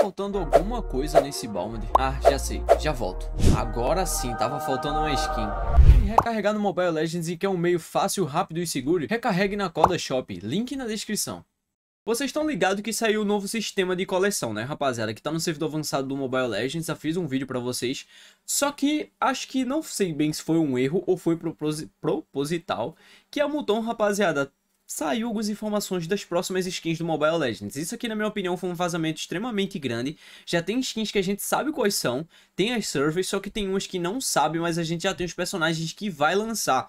faltando alguma coisa nesse Balmander. Ah, já sei, já volto. Agora sim, tava faltando uma skin. E recarregar no Mobile Legends e que é um meio fácil, rápido e seguro, recarregue na Coda Shop, link na descrição. Vocês estão ligados que saiu o um novo sistema de coleção, né, rapaziada? Que tá no servidor avançado do Mobile Legends, já fiz um vídeo pra vocês. Só que acho que não sei bem se foi um erro ou foi proposi proposital, que a Muton, rapaziada, saiu algumas informações das próximas skins do Mobile Legends. Isso aqui, na minha opinião, foi um vazamento extremamente grande. Já tem skins que a gente sabe quais são, tem as servers, só que tem umas que não sabe, mas a gente já tem os personagens que vai lançar.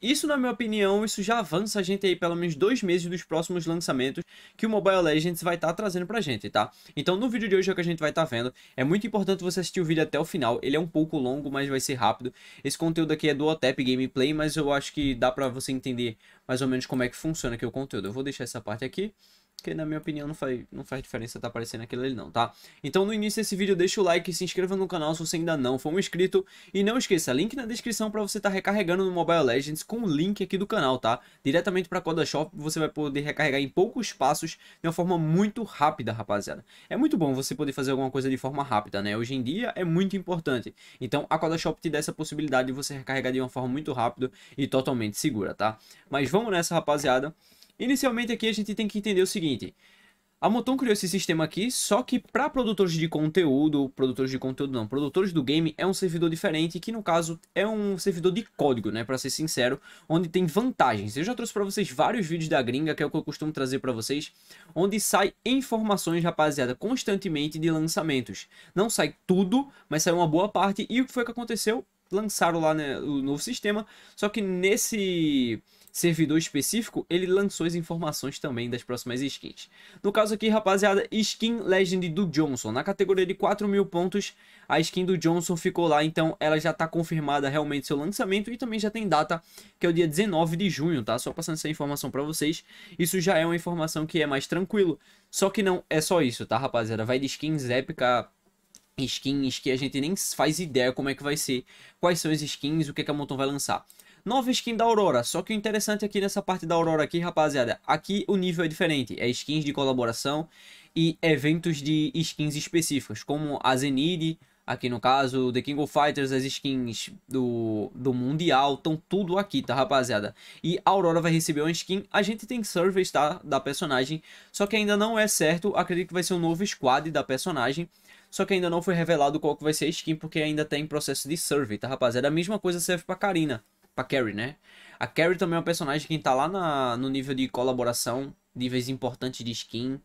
Isso, na minha opinião, isso já avança a gente aí pelo menos dois meses dos próximos lançamentos que o Mobile Legends vai estar tá trazendo pra gente, tá? Então, no vídeo de hoje é o que a gente vai estar tá vendo. É muito importante você assistir o vídeo até o final. Ele é um pouco longo, mas vai ser rápido. Esse conteúdo aqui é do OTEP Gameplay, mas eu acho que dá pra você entender mais ou menos como é que funciona aqui o conteúdo. Eu vou deixar essa parte aqui que na minha opinião não faz, não faz diferença tá aparecendo aquilo ali não, tá? Então no início desse vídeo deixa o like, se inscreva no canal se você ainda não for um inscrito e não esqueça, link na descrição para você estar tá recarregando no Mobile Legends com o link aqui do canal, tá? Diretamente para Coda Shop, você vai poder recarregar em poucos passos de uma forma muito rápida, rapaziada. É muito bom você poder fazer alguma coisa de forma rápida, né? Hoje em dia é muito importante. Então a Coda Shop te dá essa possibilidade de você recarregar de uma forma muito rápida e totalmente segura, tá? Mas vamos nessa, rapaziada. Inicialmente aqui a gente tem que entender o seguinte. A Moton criou esse sistema aqui, só que para produtores de conteúdo, produtores de conteúdo não, produtores do game é um servidor diferente, que no caso é um servidor de código, né, para ser sincero, onde tem vantagens. Eu já trouxe para vocês vários vídeos da gringa, que é o que eu costumo trazer para vocês, onde sai informações, rapaziada, constantemente de lançamentos. Não sai tudo, mas sai uma boa parte e o que foi que aconteceu? Lançaram lá né, o novo sistema, só que nesse servidor específico, ele lançou as informações também das próximas skins. No caso aqui, rapaziada, skin Legend do Johnson. Na categoria de 4 mil pontos, a skin do Johnson ficou lá, então ela já está confirmada realmente seu lançamento e também já tem data, que é o dia 19 de junho, tá? Só passando essa informação para vocês, isso já é uma informação que é mais tranquilo. Só que não é só isso, tá, rapaziada? Vai de skins épica skins que a gente nem faz ideia como é que vai ser, quais são as skins, o que, é que a Moton vai lançar. Nova skin da Aurora, só que o interessante aqui nessa parte da Aurora aqui, rapaziada, aqui o nível é diferente, é skins de colaboração e eventos de skins específicas, como a Zenith, aqui no caso, The King of Fighters, as skins do, do Mundial, estão tudo aqui, tá rapaziada? E a Aurora vai receber uma skin, a gente tem surveys, tá, da personagem, só que ainda não é certo, acredito que vai ser um novo squad da personagem, só que ainda não foi revelado qual que vai ser a skin, porque ainda tem tá processo de survey, tá rapaziada? A mesma coisa serve pra Karina, pra Carrie, né? A Carrie também é um personagem que tá lá na, no nível de colaboração, níveis importantes de skin.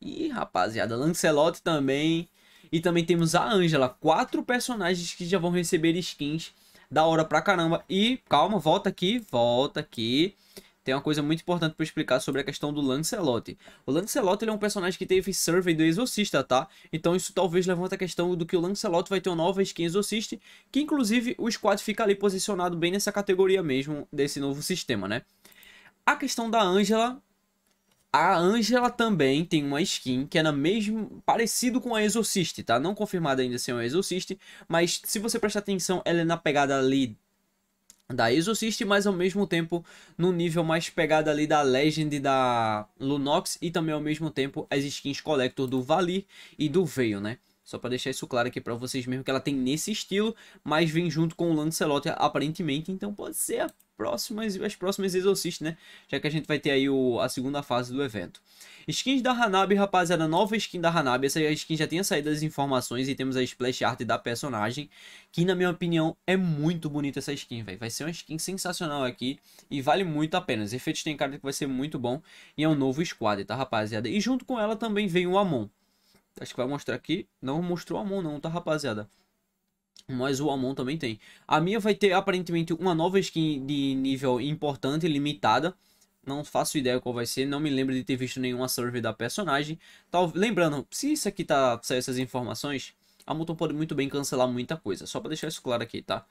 E, rapaziada, Lancelot também. E também temos a Angela. Quatro personagens que já vão receber skins da hora pra caramba. E, calma, volta aqui, volta aqui tem uma coisa muito importante para explicar sobre a questão do Lancelot. O Lancelot ele é um personagem que teve survey do Exorcista, tá? Então isso talvez levanta a questão do que o Lancelot vai ter uma nova skin Exorcist, que inclusive o squad fica ali posicionado bem nessa categoria mesmo desse novo sistema, né? A questão da Angela, a Angela também tem uma skin que é na mesmo parecido com a Exorcist, tá? Não confirmada ainda se é uma Exorcist, mas se você prestar atenção, ela é na pegada ali da Exorcist, mas ao mesmo tempo no nível mais pegado ali da Legend da Lunox e também ao mesmo tempo as skins Collector do Valir e do Veil, né? Só para deixar isso claro aqui para vocês mesmo que ela tem nesse estilo, mas vem junto com o Lancelot aparentemente, então pode ser próximas, as próximas Exorcist, né? Já que a gente vai ter aí o, a segunda fase do evento. Skins da Hanabi, rapaziada, nova skin da Hanabi. Essa skin já tinha saído as informações e temos a splash art da personagem, que na minha opinião é muito bonita essa skin, velho. Vai ser uma skin sensacional aqui e vale muito a pena. Os efeitos têm cara que vai ser muito bom e é um novo squad, tá, rapaziada? E junto com ela também vem o Amon. Acho que vai mostrar aqui. Não mostrou a mão não, tá rapaziada? Mas o Amon também tem. A minha vai ter aparentemente uma nova skin de nível importante, limitada. Não faço ideia qual vai ser, não me lembro de ter visto nenhuma survey da personagem. Tal, lembrando, se isso aqui tá saiu essas informações, a Muton pode muito bem cancelar muita coisa, só para deixar isso claro aqui, tá?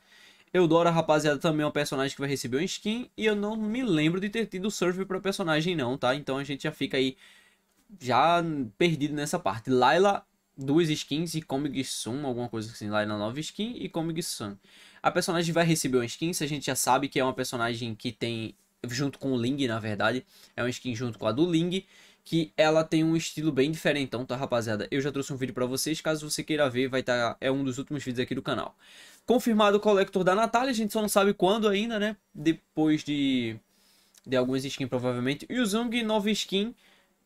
Eudora, rapaziada, também é um personagem que vai receber um skin e eu não me lembro de ter tido survey para personagem não, tá? Então a gente já fica aí já perdido nessa parte. Laila, duas skins e Comic Sun, alguma coisa assim. Laila, nova skin e Comic Sun. A personagem vai receber uma skin, se a gente já sabe que é uma personagem que tem, junto com o Ling, na verdade, é uma skin junto com a do Ling, que ela tem um estilo bem diferente, então tá rapaziada? Eu já trouxe um vídeo para vocês, caso você queira ver, vai estar tá, é um dos últimos vídeos aqui do canal. Confirmado o Collector da Natália, a gente só não sabe quando ainda, né? Depois de de algumas skins provavelmente. E o Zung, nova skin,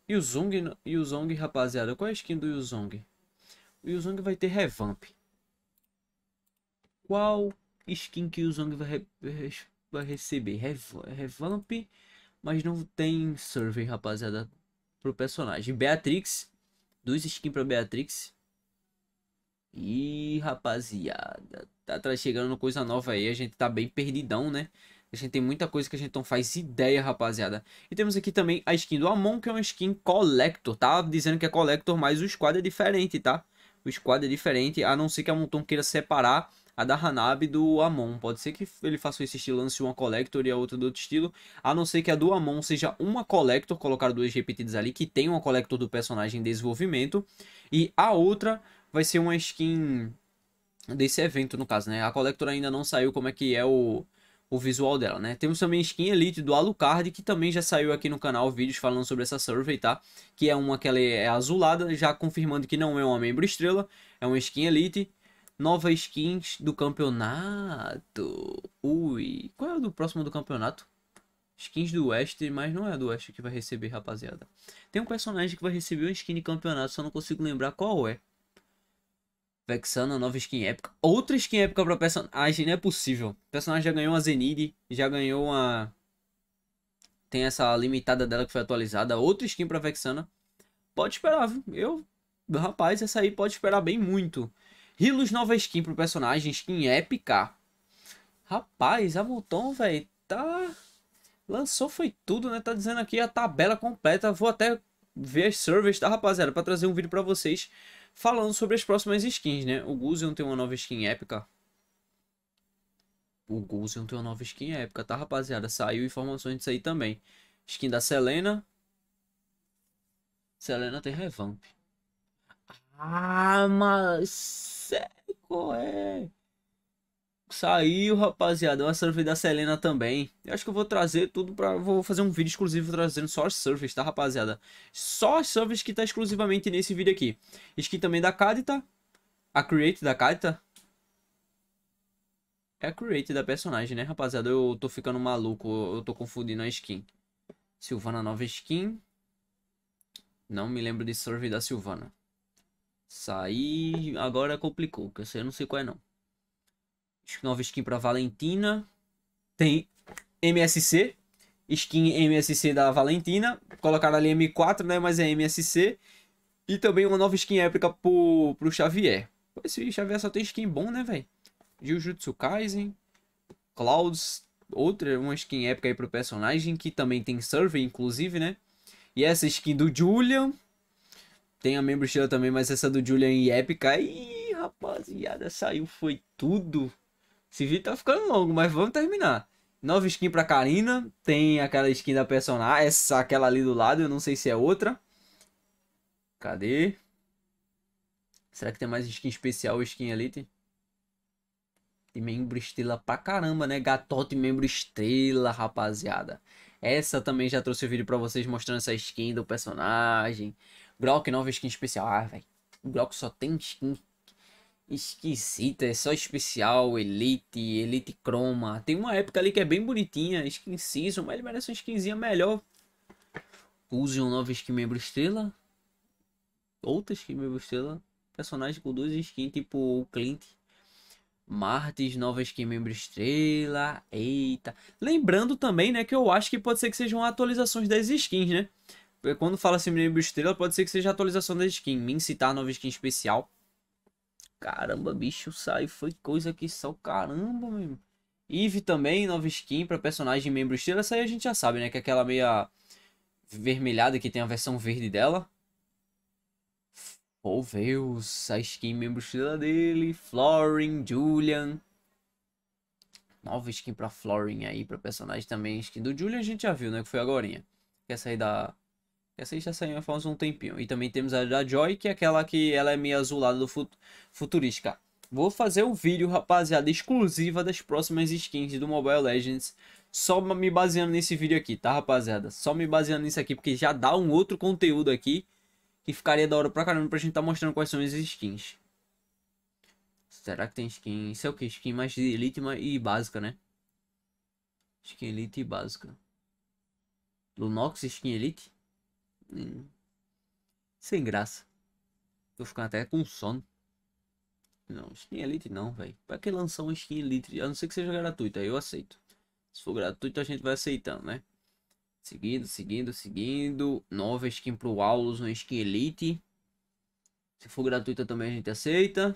e o o Yuzong, rapaziada. Qual é a skin do Yuzong? O Yuzong vai ter revamp. Qual skin que o Yuzong vai, re vai receber? Rev revamp, mas não tem survey, rapaziada, pro personagem. Beatrix, duas skins pra Beatrix. E rapaziada, tá chegando coisa nova aí, a gente tá bem perdidão, né? A gente tem muita coisa que a gente não faz ideia, rapaziada. E temos aqui também a skin do Amon, que é uma skin Collector, tá? Dizendo que é Collector, mas o squad é diferente, tá? O squad é diferente, a não ser que a Monton queira separar a da Hanabi do Amon. Pode ser que ele faça esse estilo, lance uma Collector e a outra do outro estilo. A não ser que a do Amon seja uma Collector, colocar duas repetidas ali, que tem uma Collector do personagem em desenvolvimento. E a outra vai ser uma skin desse evento, no caso, né? A Collector ainda não saiu como é que é o, o visual dela, né? Temos também skin Elite do Alucard, que também já saiu aqui no canal vídeos falando sobre essa survey, tá? Que é uma que ela é, é azulada, já confirmando que não é uma membro estrela, é uma skin Elite. Nova skins do campeonato. Ui, qual é o do próximo do campeonato? Skins do Oeste, mas não é a do Oeste que vai receber, rapaziada. Tem um personagem que vai receber uma skin de campeonato, só não consigo lembrar qual é. Vexana, nova skin épica. Outra skin épica pra personagem, não é possível. O personagem já ganhou uma Zenith, já ganhou uma... Tem essa limitada dela que foi atualizada. Outra skin pra Vexana. Pode esperar, viu? Eu... Rapaz, essa aí pode esperar bem muito. Rilos, nova skin pro personagem, skin épica. Rapaz, a Multon, velho, tá... Lançou foi tudo, né? Tá dizendo aqui a tabela completa. Vou até ver as servers, tá, rapaziada? Pra trazer um vídeo pra vocês falando sobre as próximas skins, né? O Guzion tem uma nova skin épica. O Guzion tem uma nova skin épica, tá, rapaziada? Saiu informações disso aí também. Skin da Selena. Selena tem revamp. Ah, mas... Seco, é... Saiu, rapaziada, uma surf da Selena também. Eu acho que eu vou trazer tudo pra... Vou fazer um vídeo exclusivo trazendo só as surveys, tá, rapaziada? Só as que tá exclusivamente nesse vídeo aqui. Skin também da Kadita. A Create da Kadita. É a Create da personagem, né, rapaziada? Eu tô ficando maluco, eu tô confundindo a skin. Silvana nova skin. Não me lembro de surf da Silvana. saí agora complicou, que eu sei, eu não sei qual é não. Nova skin pra Valentina. Tem MSC. Skin MSC da Valentina. Colocaram ali M4, né? Mas é MSC. E também uma nova skin épica pro, pro Xavier. Esse Xavier só tem skin bom, né, velho? Jujutsu Kaisen. Clouds. Outra, uma skin épica aí pro personagem. Que também tem survey, inclusive, né? E essa skin do Julian. Tem a Membro também, mas essa do Julian e é épica. Ih, rapaziada, saiu, foi tudo. Esse vídeo tá ficando longo, mas vamos terminar. Nova skin pra Karina. Tem aquela skin da personagem. Essa, aquela ali do lado. Eu não sei se é outra. Cadê? Será que tem mais skin especial skin elite? Tem membro estrela pra caramba, né? Gatote membro estrela, rapaziada. Essa também já trouxe o um vídeo pra vocês mostrando essa skin do personagem. Grock nova skin especial. Ah, velho. O Grok só tem skin esquisita, é só especial, elite, elite croma. Tem uma época ali que é bem bonitinha, skin season, mas ele merece uma skinzinha melhor. Use um novo skin membro estrela. Outra skin membro estrela. Personagem com duas skins, tipo o Clint. Martes, nova skin membro estrela. Eita. Lembrando também, né, que eu acho que pode ser que sejam atualizações das skins, né? Quando fala assim membro estrela, pode ser que seja atualização das skins. Me incitar nova skin especial Caramba, bicho, saiu, Foi coisa que só caramba, mesmo. Eve também, nova skin para personagem membro estrela. Essa aí a gente já sabe, né? Que é aquela meia vermelhada que tem a versão verde dela. Poveus, oh, a skin membro estrela dele. Florin, Julian. Nova skin pra Florin aí, pra personagem também. Skin do Julian a gente já viu, né? Que foi agora Que essa aí da essa assim aí já saiu faz um tempinho. E também temos a da Joy, que é aquela que ela é meio azulada do fut futurística. Vou fazer um vídeo, rapaziada, exclusiva das próximas skins do Mobile Legends. Só me baseando nesse vídeo aqui, tá, rapaziada? Só me baseando nisso aqui, porque já dá um outro conteúdo aqui. Que ficaria da hora pra caramba pra gente tá mostrando quais são as skins. Será que tem skin? Isso é o que? Skin mais elite e básica, né? Skin elite e básica. Lunox, skin elite? Sem graça. Tô ficando até com sono. Não, skin Elite não, velho. Pra que lançar um skin Elite? A não ser que seja gratuito, aí eu aceito. Se for gratuito, a gente vai aceitando, né? Seguindo, seguindo, seguindo. Nova skin pro Aulus, uma skin Elite. Se for gratuita também a gente aceita.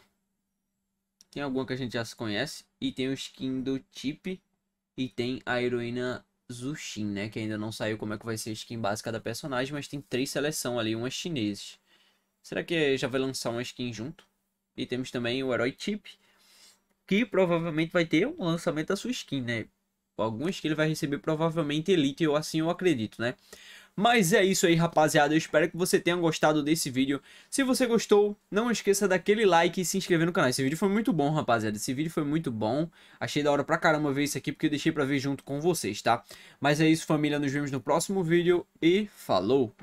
Tem alguma que a gente já se conhece. E tem o skin do Tip. E tem a heroína Zushin, né? Que ainda não saiu como é que vai ser a skin básica da personagem, mas tem três seleção ali, umas chineses. Será que já vai lançar uma skin junto? E temos também o herói Chip, que provavelmente vai ter um lançamento da sua skin, né? Algumas que ele vai receber provavelmente Elite, ou assim eu acredito, né? Mas é isso aí, rapaziada. Eu espero que você tenha gostado desse vídeo. Se você gostou, não esqueça daquele like e se inscrever no canal. Esse vídeo foi muito bom, rapaziada. Esse vídeo foi muito bom. Achei da hora pra caramba ver isso aqui, porque eu deixei pra ver junto com vocês, tá? Mas é isso, família. Nos vemos no próximo vídeo e falou!